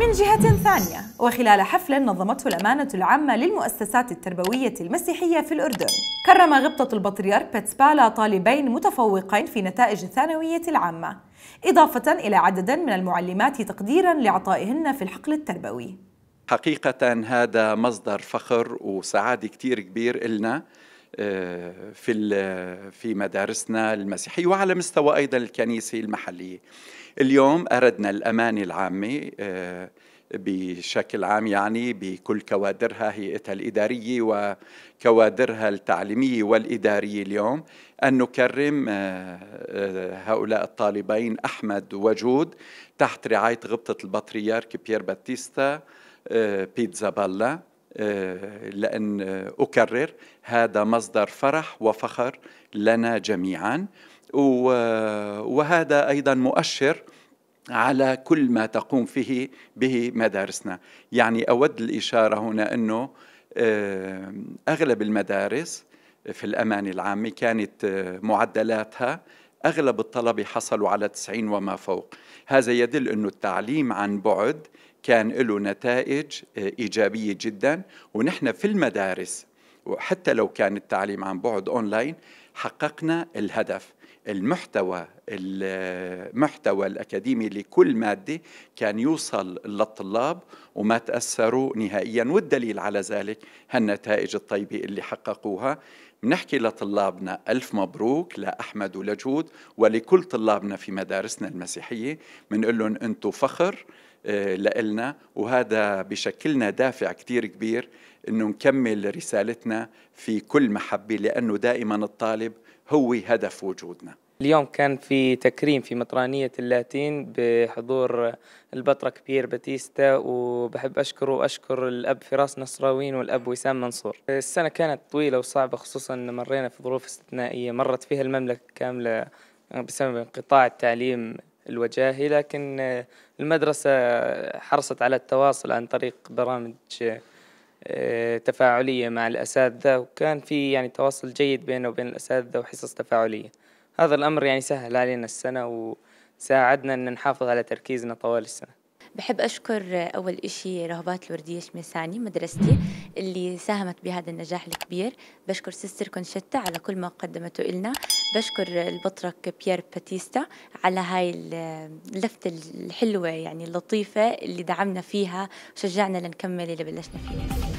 من جهة ثانية وخلال حفل نظمته الأمانة العامة للمؤسسات التربوية المسيحية في الأردن كرم غبطة البطريرك بيتسبالا طالبين متفوقين في نتائج الثانوية العامة إضافة إلى عدد من المعلمات تقديرا لعطائهن في الحقل التربوي حقيقة هذا مصدر فخر وسعادة كتير كبير إلنا آه، في في مدارسنا المسيحيه وعلى مستوى ايضا الكنيسه المحليه. اليوم اردنا الامانه العامه آه، بشكل عام يعني بكل كوادرها هيئتها الاداريه وكوادرها التعليميه والاداريه اليوم ان نكرم آه، هؤلاء الطالبين احمد وجود تحت رعايه غبطه البطريرك بيير باتيستا بيتزا بالا لأن أكرر هذا مصدر فرح وفخر لنا جميعا وهذا أيضا مؤشر على كل ما تقوم فيه به مدارسنا يعني أود الإشارة هنا أنه أغلب المدارس في الأمانة العامة كانت معدلاتها أغلب الطلبة حصلوا على 90 وما فوق هذا يدل أن التعليم عن بعد كان له نتائج آه، إيجابية جدا ونحن في المدارس وحتى لو كان التعليم عن بعد أونلاين حققنا الهدف المحتوى المحتوى الأكاديمي لكل مادة كان يوصل للطلاب وما تأثروا نهائيا والدليل على ذلك هالنتائج الطيبة اللي حققوها بنحكي لطلابنا ألف مبروك لأحمد ولجود ولكل طلابنا في مدارسنا المسيحية بنقول لهم أنتم فخر آه، لإلنا وهذا بشكلنا دافع كتير كبير أنه نكمل رسالتنا في كل محبة لأنه دائما الطالب هو هدف وجودنا اليوم كان في تكريم في مطرانية اللاتين بحضور البطرك بير باتيستا وبحب أشكره وأشكر الأب فراس نصراوين والأب وسام منصور السنة كانت طويلة وصعبة خصوصا مرينا في ظروف استثنائية مرت فيها المملكة كاملة بسبب انقطاع التعليم الوجاهي لكن المدرسة حرصت على التواصل عن طريق برامج آه، تفاعلية مع الأساتذة وكان في يعني تواصل جيد بينه وبين الأساتذة وحصص تفاعلية هذا الأمر يعني سهل علينا السنة وساعدنا أن نحافظ على تركيزنا طوال السنة بحب أشكر أول إشي رهبات الوردية شميساني مدرستي اللي ساهمت بهذا النجاح الكبير بشكر سيستر كونشيتا على كل ما قدمته إلنا بشكر البطرك بيير باتيستا على هاي اللفتة الحلوة يعني اللطيفة اللي دعمنا فيها وشجعنا لنكمل اللي بلشنا فيه